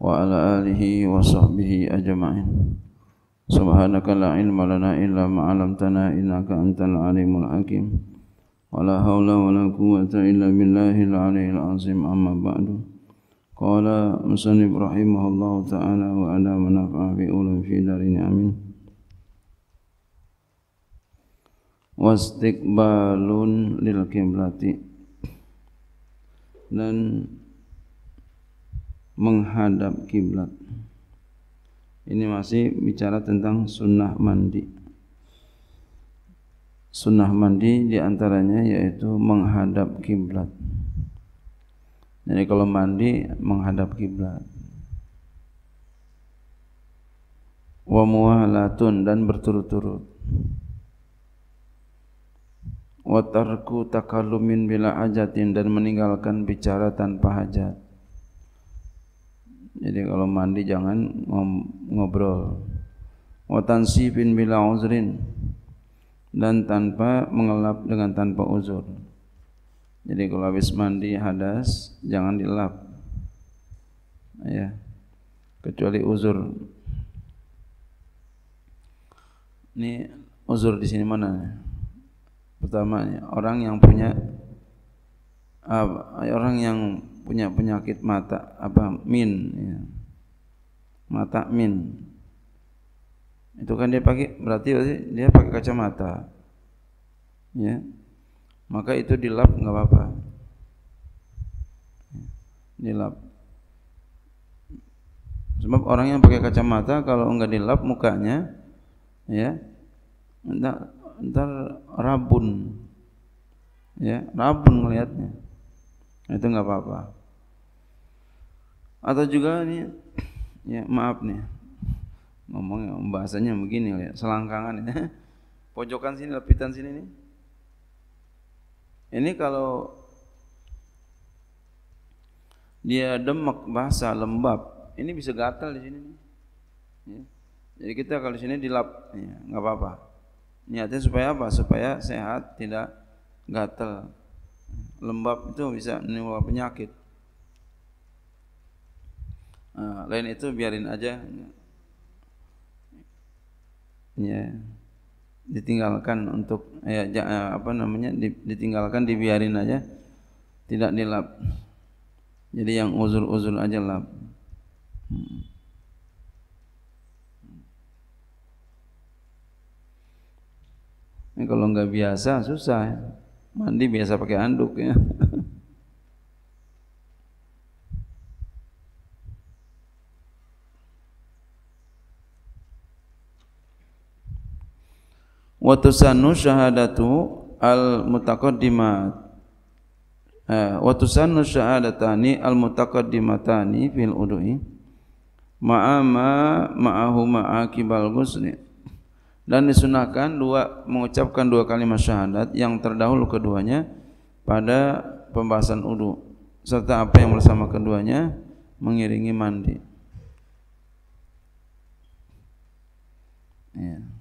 وعلى آله وصحبه أجمعين سبحانك لا علم لنا إلا ما علمتنا إنك أنت العليم الحكيم ولا حول ولا قوة إلا بالله العلي العظيم أما بعد قال مصنف رحمه الله تعالى وعلى منافع في أولم في دارين آمين واستقبال للقبلة dan menghadap kiblat. Ini masih bicara tentang sunnah mandi. Sunnah mandi diantaranya yaitu menghadap kiblat. Jadi kalau mandi menghadap kiblat. Wa tun dan berturut-turut. Watarku takalumin bila ajatin dan meninggalkan bicara tanpa hajat jadi kalau mandi jangan ngobrol. Wa sipin bila uzrin dan tanpa mengelap dengan tanpa uzur. Jadi kalau habis mandi hadas jangan dilap. Ya. Kecuali uzur. Ini uzur di sini mana? Pertama orang yang punya ah, orang yang punya penyakit mata apa min ya. mata min itu kan dia pakai berarti, berarti dia pakai kacamata ya maka itu dilap nggak apa-apa dilap sebab orang yang pakai kacamata kalau nggak dilap mukanya ya ntar, ntar rabun ya rabun melihatnya itu nggak apa-apa atau juga ini ya maaf nih ngomongnya bahasanya begini ya selangkangan ya pojokan sini lepitan sini nih ini kalau dia demek bahasa lembab ini bisa gatal di sini ya. jadi kita kalau di sini dilap ya nggak apa-apa niatnya supaya apa supaya sehat tidak gatal lembab itu bisa menimbulkan penyakit Eh, lain itu biarin aja. Ya. Ditinggalkan untuk ya, eh, apa namanya? ditinggalkan dibiarin aja. Tidak dilap. Jadi yang uzul-uzul aja lap. Hmm. Ini kalau nggak biasa susah. Mandi biasa pakai anduk ya. wa tusannu syahadatu al mutaqaddimat eh, wa tusannu syahadatani al mutaqaddimatani fil udui ma'ama ma'ahu akibal ghusli dan disunahkan dua mengucapkan dua kalimat syahadat yang terdahulu keduanya pada pembahasan udhu' serta apa yang bersama keduanya mengiringi mandi. Yeah.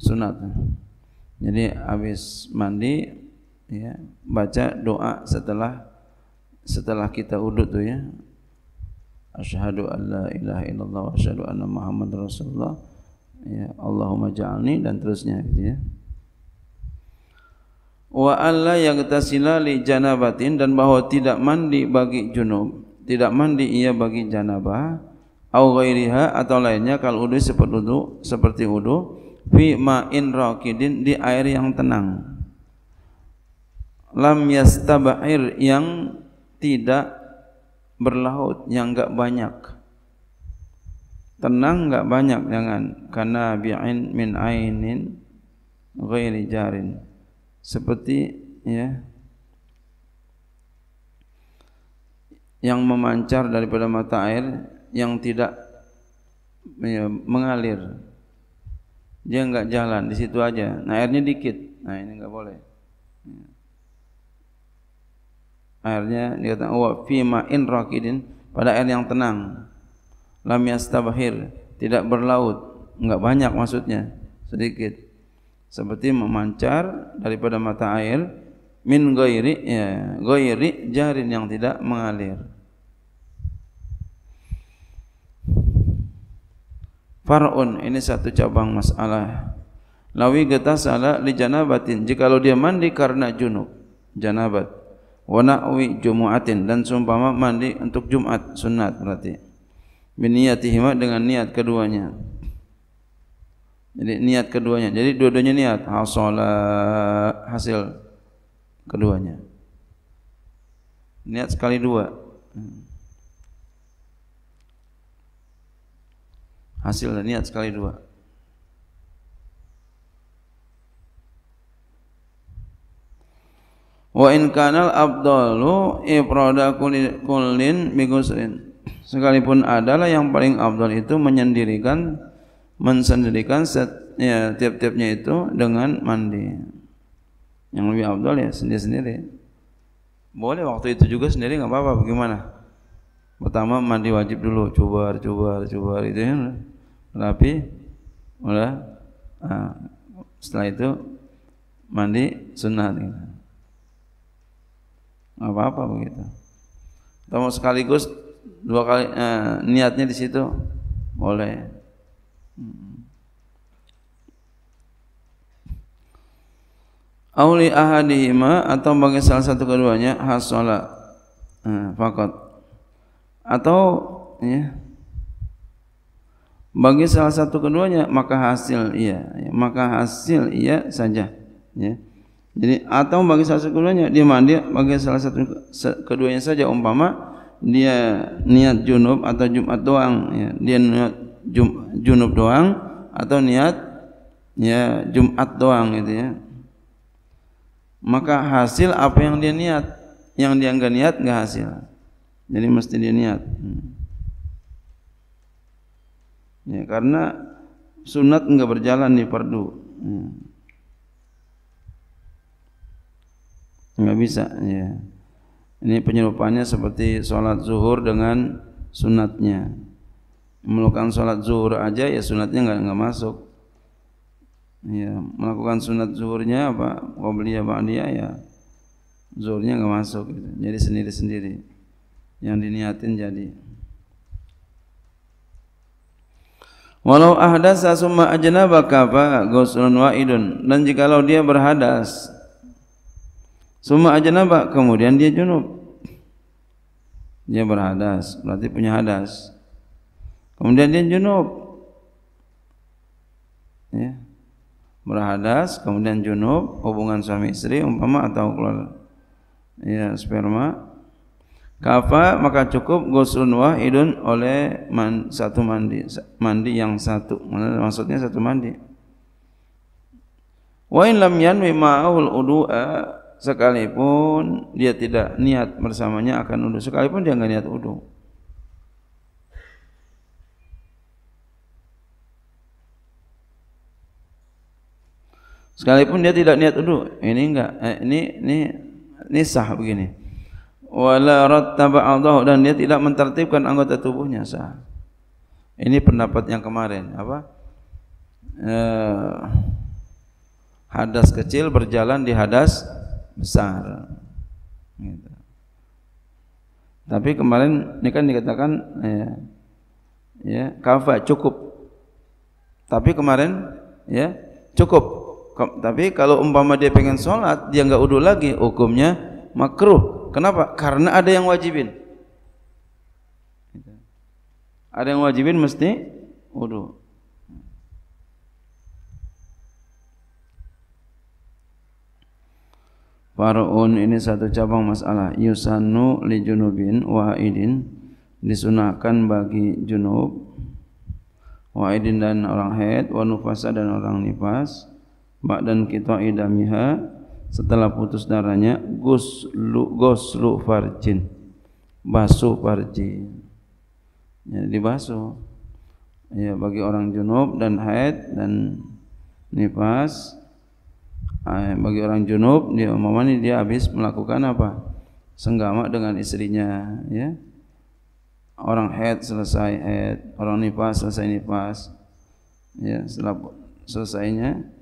sunat. Jadi habis mandi ya baca doa setelah setelah kita udut tuh ya. Asyhadu an la ilaha illallah wa asyhadu anna Muhammad Rasulullah. Ya, Allahumma ja'alni dan terusnya gitu ya. Wa alla yaghtasila li janabatin dan bahwa tidak mandi bagi junub, tidak mandi ia bagi janabah au ghairiha atau lainnya kalau wudu seperti wudu seperti wudu fi ma'in raqidin di air yang tenang lam yastabair yang tidak berlaut yang enggak banyak tenang enggak banyak jangan karena bi'in min ainin ghairi jarin seperti ya yang memancar daripada mata air yang tidak ya, mengalir dia enggak jalan di situ aja. Nah, airnya dikit. Nah, ini enggak boleh. Ya. Airnya dia kata wa fi ma in raqidin pada air yang tenang. Lam yastabhir, tidak berlaut, enggak banyak maksudnya, sedikit. Seperti memancar daripada mata air min ghairi ya, ghairi jarin yang tidak mengalir. Faraun ini satu cabang masalah. Lawi getah salah li janabatin. Jikalau dia mandi karena junub, janabat. Wanawi jumuatin dan sumpama mandi untuk Jumat sunat berarti. Biniatihima dengan niat keduanya. Jadi niat keduanya. Jadi dua-duanya niat hasil hasil keduanya. Niat sekali dua. Hmm. hasil dan niat sekali dua wa in kanal abdalu ifrada kullin bigusrin sekalipun adalah yang paling Abdul itu menyendirikan mensendirikan set, ya, tiap-tiapnya itu dengan mandi yang lebih Abdul ya sendiri-sendiri boleh waktu itu juga sendiri nggak apa-apa bagaimana pertama mandi wajib dulu coba coba coba itu ya tapi udah ah, setelah itu mandi sunnah gitu. apa apa begitu atau sekaligus dua kali eh, niatnya di situ boleh hmm. Auli ahadihima atau bagi salah satu keduanya hasolat eh, fakot atau ya bagi salah satu keduanya maka hasil iya, iya. maka hasil iya saja ya jadi atau bagi salah satu keduanya dia mandi bagi salah satu keduanya saja umpama dia niat junub atau Jumat doang ya. dia niat jum, junub doang atau niat ya Jumat doang gitu ya maka hasil apa yang dia niat yang dia enggak niat enggak hasil jadi mesti dia niat hmm. Ya, karena sunat enggak berjalan nih perdu. Ya. Hmm. Enggak bisa, ya. Ini penyerupanya seperti sholat zuhur dengan sunatnya. Melakukan sholat zuhur aja ya sunatnya enggak enggak masuk. Ya, melakukan sunat zuhurnya apa? Qobliyah ba'diyah ya. Zuhurnya enggak masuk gitu. Jadi sendiri-sendiri. Yang diniatin jadi. Walau ahdas asumma ajnaba kafa ghuslun waidun dan jikalau dia berhadas summa ajnaba kemudian dia junub dia berhadas berarti punya hadas kemudian dia junub ya berhadas kemudian junub hubungan suami istri umpama atau keluar ya sperma Kafa maka cukup ghuslun wahidun oleh man, satu mandi mandi yang satu. Maksudnya satu mandi. Wa in lam yanwi ma'ul udu'a sekalipun dia tidak niat bersamanya akan udu sekalipun dia enggak niat udu. Sekalipun dia tidak niat udu, ini enggak eh, ini ini ini sah begini wala rattaba adahu dan dia tidak mentertibkan anggota tubuhnya sah. Ini pendapat yang kemarin apa? Eh, hadas kecil berjalan di hadas besar. Gitu. Tapi kemarin ini kan dikatakan ya, ya kafa cukup. Tapi kemarin ya cukup. Tapi kalau umpama dia pengen sholat dia nggak udul lagi hukumnya makruh Kenapa? Karena ada yang wajibin. Ada yang wajibin mesti wudu. Faruun ini satu cabang masalah Yusanu li junubin wa'idin Disunahkan bagi junub Wa'idin dan orang haid Wa nufasa dan orang nifas Ba'dan kita idamiha setelah putus darahnya guslu goslu farjin basuh farjin ya dibasuh ya bagi orang junub dan haid dan nifas eh, bagi orang junub dia umpamanya dia habis melakukan apa senggama dengan istrinya ya orang haid selesai haid orang nifas selesai nifas ya setelah selesainya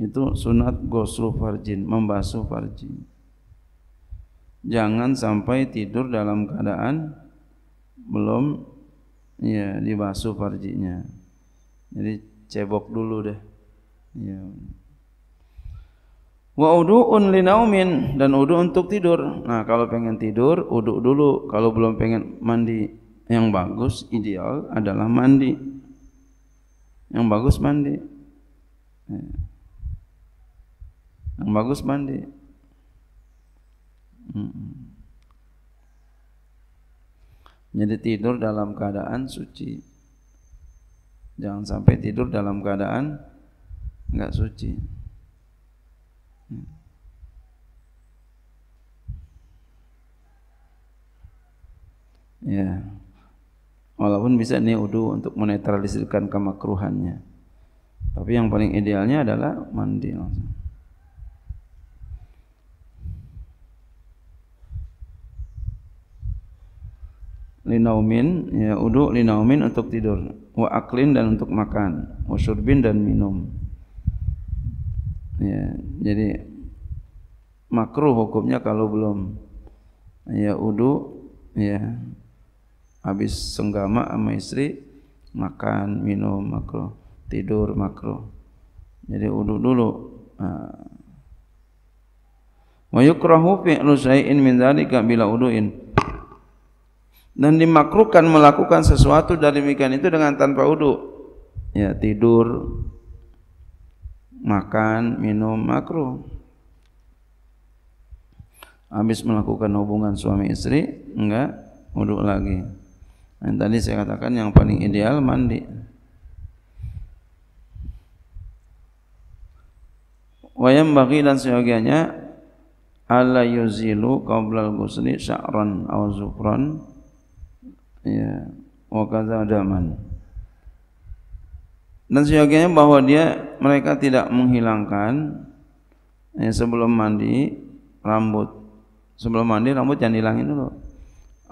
itu sunat goslu farjin, membasuh farjin. Jangan sampai tidur dalam keadaan belum ya dibasuh farjinya. Jadi cebok dulu deh. Ya. Wa udu'un linaumin dan udu untuk tidur. Nah, kalau pengen tidur, udu dulu. Kalau belum pengen mandi, yang bagus ideal adalah mandi. Yang bagus mandi. Ya. Yang bagus mandi. Hmm. Jadi tidur dalam keadaan suci. Jangan sampai tidur dalam keadaan nggak suci. Hmm. Ya. Walaupun bisa ini udu untuk menetralisirkan kemakruhannya. Tapi yang paling idealnya adalah mandi langsung. linaumin ya udu linaumin untuk tidur wa aklin dan untuk makan wa syurbin dan minum ya jadi makruh hukumnya kalau belum ya udu ya habis senggama sama istri makan minum makruh tidur makruh jadi udu dulu ha. wa yukrahu fi'lu shay'in min dzalika bila uduin dan dimakruhkan melakukan sesuatu dari demikian itu dengan tanpa wudhu ya tidur makan minum makruh habis melakukan hubungan suami istri enggak wudhu lagi dan tadi saya katakan yang paling ideal mandi wayam bagi dan sebagainya ala yuzilu qablal ghusli sya'ran aw zufran ya wakaza daman dan sebagainya bahwa dia mereka tidak menghilangkan ya, sebelum mandi rambut sebelum mandi rambut jangan hilangin dulu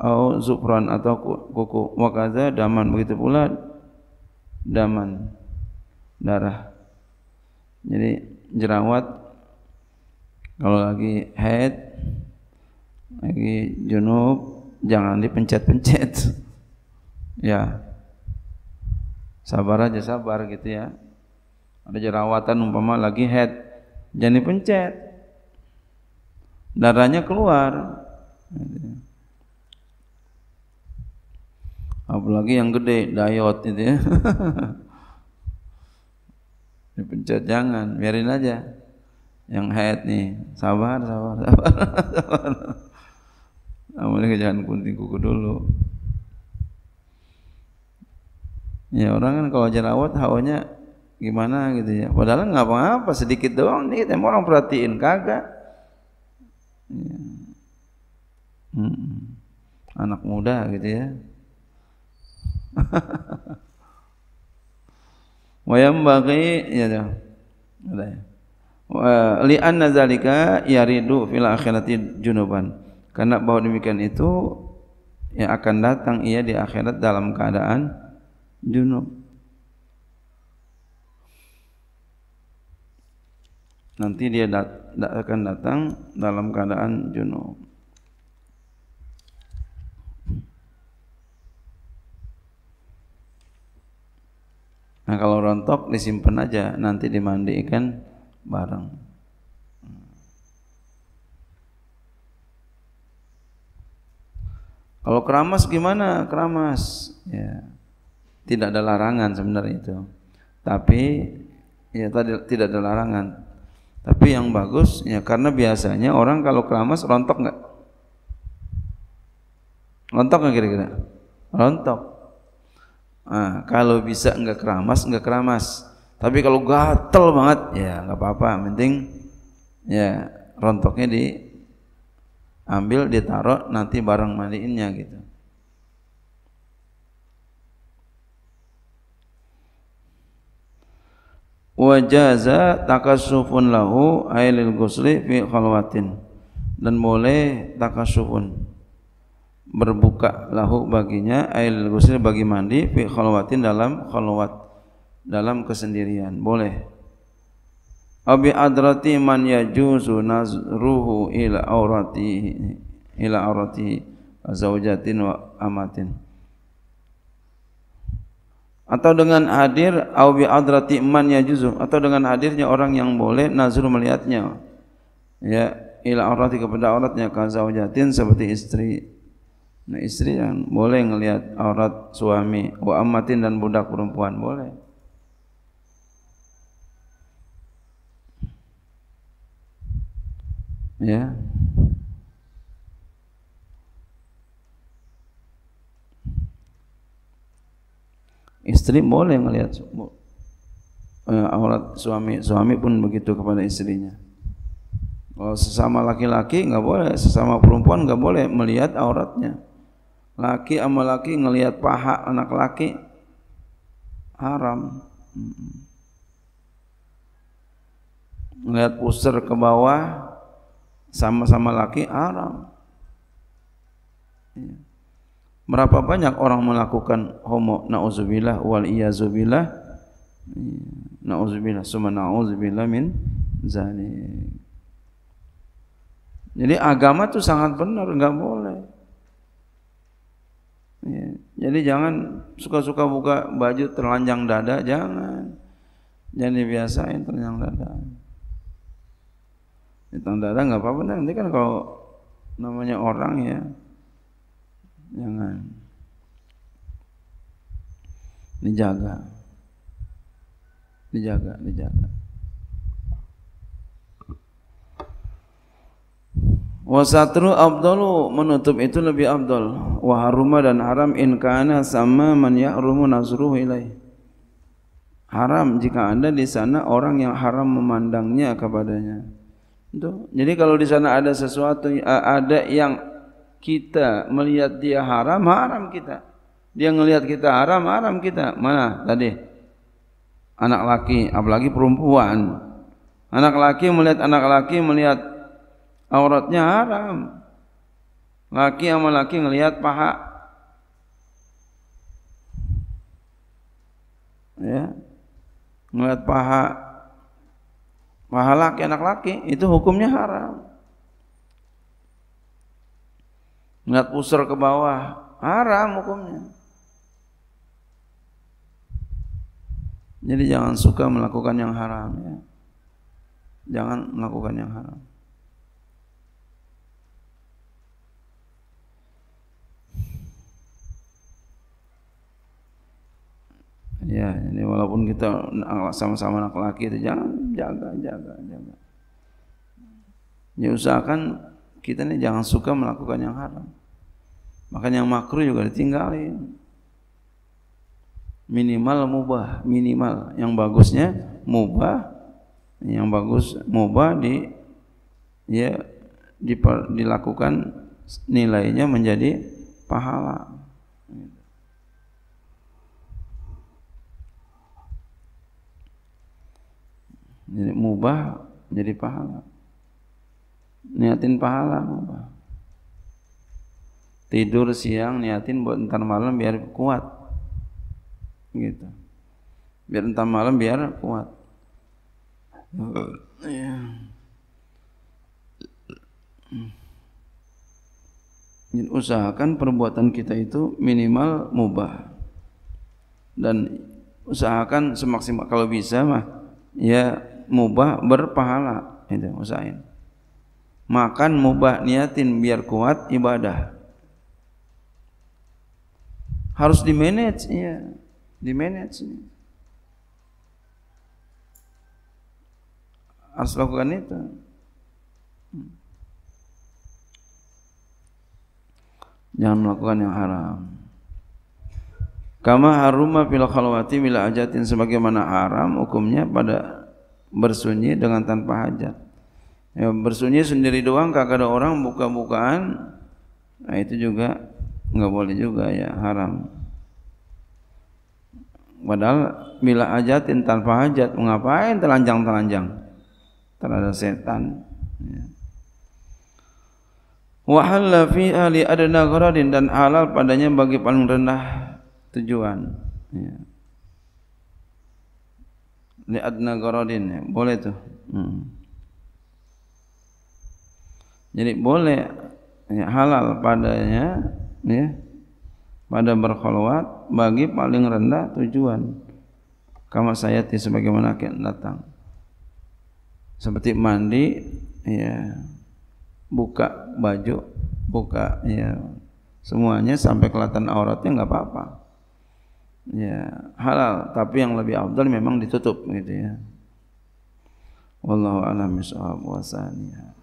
au zufran atau kuku wakaza daman begitu pula daman darah jadi jerawat kalau lagi head lagi junub jangan dipencet-pencet. Ya. Sabar aja sabar gitu ya. Ada jerawatan umpama lagi head, jangan dipencet. Darahnya keluar. Apalagi yang gede, dayot itu ya. dipencet jangan, biarin aja. Yang head nih, sabar, sabar, sabar, sabar. Awalnya jangan kunting kuku dulu. Ya orang kan kalau jerawat hawanya gimana gitu ya. Padahal nggak apa-apa sedikit doang nih, emang orang perhatiin kagak. Ya. Hmm. Anak muda gitu ya. Wayam bagi iya ya dah. Udah. Li anna zalika yaridu fil akhirati junuban karena bahwa demikian itu yang akan datang ia di akhirat dalam keadaan junub. Nanti dia dat akan datang dalam keadaan junub. Nah kalau rontok disimpan aja nanti dimandikan bareng. Kalau keramas gimana? Keramas. Ya. Tidak ada larangan sebenarnya itu. Tapi ya tadi tidak ada larangan. Tapi yang bagus ya karena biasanya orang kalau keramas rontok nggak? Rontok nggak kira-kira? Rontok. Nah, kalau bisa nggak keramas nggak keramas. Tapi kalau gatel banget ya nggak apa-apa. Penting ya rontoknya di ambil ditaruh nanti barang mandiinnya gitu wajaza takasufun lahu ailil gusli fi khalwatin dan boleh takasufun berbuka lahu baginya ailil gusli bagi mandi fi khalwatin dalam khalwat dalam kesendirian boleh Abi adrati man yajuzu nazruhu ila aurati ila aurati zaujatin wa amatin atau dengan hadir Abi adrati man yajuzu atau dengan hadirnya orang yang boleh nazru melihatnya ya ila aurati kepada auratnya ka zaujatin seperti istri Nah istri yang boleh melihat aurat suami, wa amatin dan budak perempuan boleh. ya istri boleh melihat eh, aurat suami suami pun begitu kepada istrinya kalau sesama laki-laki nggak boleh sesama perempuan nggak boleh melihat auratnya laki sama laki ngelihat paha anak laki haram melihat pusar ke bawah sama-sama laki haram. Ya. Berapa banyak orang melakukan homo na'udzubillah wal iyazubillah iya. na'udzubillah summa na'udzubillah min zani, Jadi agama itu sangat benar, enggak boleh. Ya. Jadi jangan suka-suka buka baju terlanjang dada, jangan. Jangan dibiasain terlanjang dada. Hitam darah nggak apa-apa nanti kan kalau namanya orang ya jangan dijaga dijaga dijaga Wasatru abdalu menutup itu lebih abdul Waharuma dan haram in kana sama man ya'rumu nazruhu ilaih. Haram jika anda di sana orang yang haram memandangnya kepadanya. Itu. Jadi kalau di sana ada sesuatu ada yang kita melihat dia haram, haram kita. Dia melihat kita haram, haram kita. Mana tadi? Anak laki, apalagi perempuan. Anak laki melihat anak laki melihat auratnya haram. Laki sama laki ngelihat paha. Ya. Ngelihat paha laki anak laki itu hukumnya haram Ngat pusar ke bawah haram hukumnya jadi jangan suka melakukan yang haram ya jangan melakukan yang haram Ya, ini walaupun kita sama-sama anak laki itu jangan jaga, jaga, jaga. Ya usahakan kita ini jangan suka melakukan yang haram. Makan yang makruh juga ditinggalin. Minimal mubah, minimal. Yang bagusnya mubah, yang bagus mubah di ya diper, dilakukan nilainya menjadi pahala. Jadi mubah jadi pahala. Niatin pahala mubah. Tidur siang niatin buat entar malam biar kuat. Gitu. Biar entar malam biar kuat. Ya. Jadi usahakan perbuatan kita itu minimal mubah dan usahakan semaksimal kalau bisa mah ya mubah berpahala itu usahain makan mubah niatin biar kuat ibadah harus di manage ya di manage harus lakukan itu jangan melakukan yang haram kama haruma fil khalwati bila ajatin sebagaimana haram hukumnya pada bersunyi dengan tanpa hajat. Ya, bersunyi sendiri doang kagak ada orang buka-bukaan. Nah, itu juga enggak boleh juga ya, haram. Padahal bila hajatin tanpa hajat, ngapain telanjang-telanjang? Terhadap setan. Ya. Wahala fi ali adna gharadin dan halal padanya bagi paling rendah tujuan. Ya adna gharadin ya. boleh tuh hmm. jadi boleh ya, halal padanya ya pada berkhulwat bagi paling rendah tujuan kama sayati sebagaimana akan datang seperti mandi ya buka baju buka ya semuanya sampai kelihatan auratnya nggak apa-apa ya halal tapi yang lebih afdal memang ditutup gitu ya wallahu alam bisawab